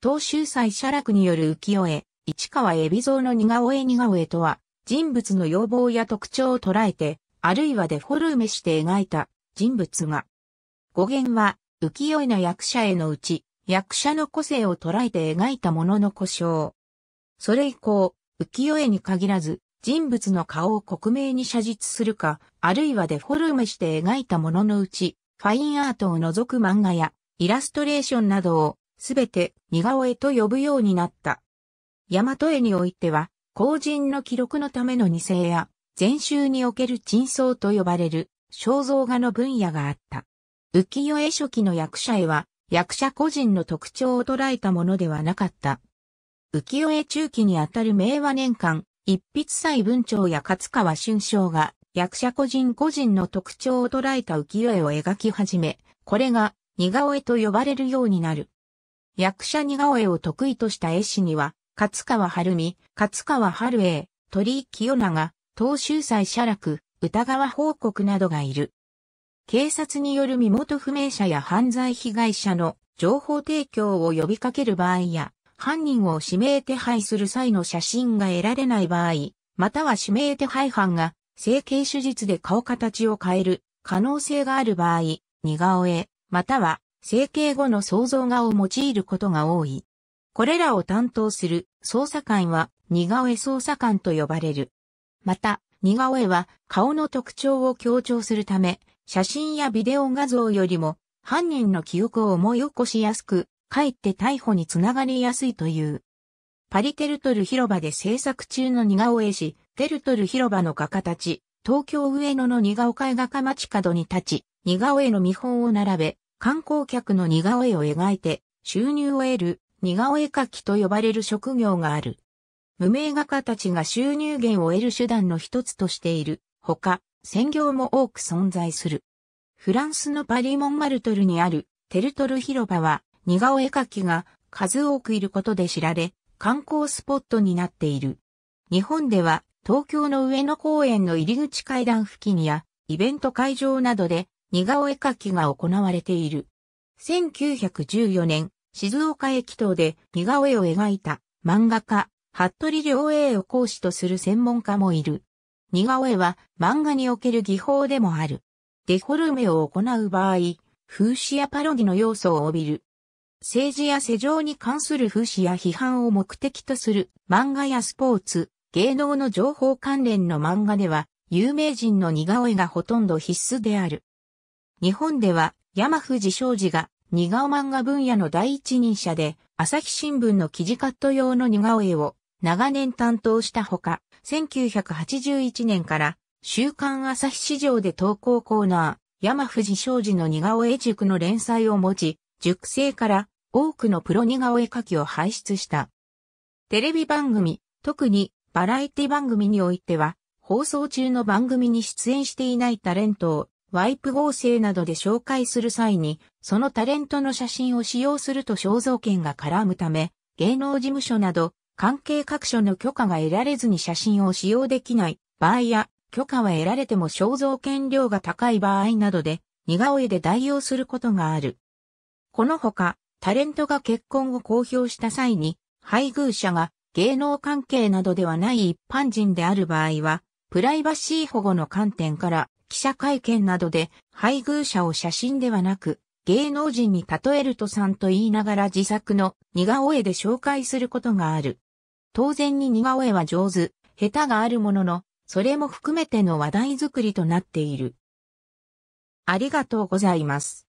東州祭写楽による浮世絵、市川海老蔵の似顔絵似顔絵とは、人物の要望や特徴を捉えて、あるいはデフォルメして描いた人物が。語源は、浮世絵の役者へのうち、役者の個性を捉えて描いたものの故障。それ以降、浮世絵に限らず、人物の顔を克明に写実するか、あるいはデフォルメして描いたもののうち、ファインアートを除く漫画や、イラストレーションなどをすべて似顔絵と呼ぶようになった。大和絵においては、後人の記録のための二世や、禅宗における珍相と呼ばれる肖像画の分野があった。浮世絵初期の役者絵は、役者個人の特徴を捉えたものではなかった。浮世絵中期にあたる明和年間、一筆祭文長や勝川春章が、役者個人個人の特徴を捉えた浮世絵を描き始め、これが似顔絵と呼ばれるようになる。役者似顔絵を得意とした絵師には、勝川春美、勝川春英、鳥居清永、東秀斎写楽、歌川報告などがいる。警察による身元不明者や犯罪被害者の情報提供を呼びかける場合や、犯人を指名手配する際の写真が得られない場合、または指名手配犯が整形手術で顔形を変える可能性がある場合、似顔絵、または整形後の想像画を用いることが多い。これらを担当する捜査官は似顔絵捜査官と呼ばれる。また、似顔絵は顔の特徴を強調するため、写真やビデオ画像よりも犯人の記憶を思い起こしやすく、かえって逮捕につながりやすいという。パリテルトル広場で制作中の似顔絵師、テルトル広場の画家たち、東京上野の似顔絵画家街角に立ち、似顔絵の見本を並べ、観光客の似顔絵を描いて収入を得る似顔絵描きと呼ばれる職業がある。無名画家たちが収入源を得る手段の一つとしているほか、専業も多く存在する。フランスのパリモンマルトルにあるテルトル広場は似顔絵描きが数多くいることで知られ、観光スポットになっている。日本では東京の上野公園の入り口階段付近やイベント会場などで似顔絵描きが行われている。1914年、静岡駅等で似顔絵を描いた漫画家、服部良英を講師とする専門家もいる。似顔絵は漫画における技法でもある。デフォルメを行う場合、風刺やパロディの要素を帯びる。政治や世情に関する風刺や批判を目的とする漫画やスポーツ、芸能の情報関連の漫画では有名人の似顔絵がほとんど必須である。日本では山藤昌司が似顔漫画分野の第一人者で、朝日新聞の記事カット用の似顔絵を長年担当したほか、1981年から週刊朝日市場で投稿コーナー、山藤昌司の似顔絵塾の連載を持ち、塾生から多くのプロ似顔絵描きを輩出した。テレビ番組、特にバラエティ番組においては、放送中の番組に出演していないタレントをワイプ合成などで紹介する際に、そのタレントの写真を使用すると肖像権が絡むため、芸能事務所など関係各所の許可が得られずに写真を使用できない場合や、許可は得られても肖像権量が高い場合などで、似顔絵で代用することがある。このほか、タレントが結婚を公表した際に、配偶者が芸能関係などではない一般人である場合は、プライバシー保護の観点から記者会見などで配偶者を写真ではなく芸能人に例えるとさんと言いながら自作の似顔絵で紹介することがある。当然に似顔絵は上手、下手があるものの、それも含めての話題作りとなっている。ありがとうございます。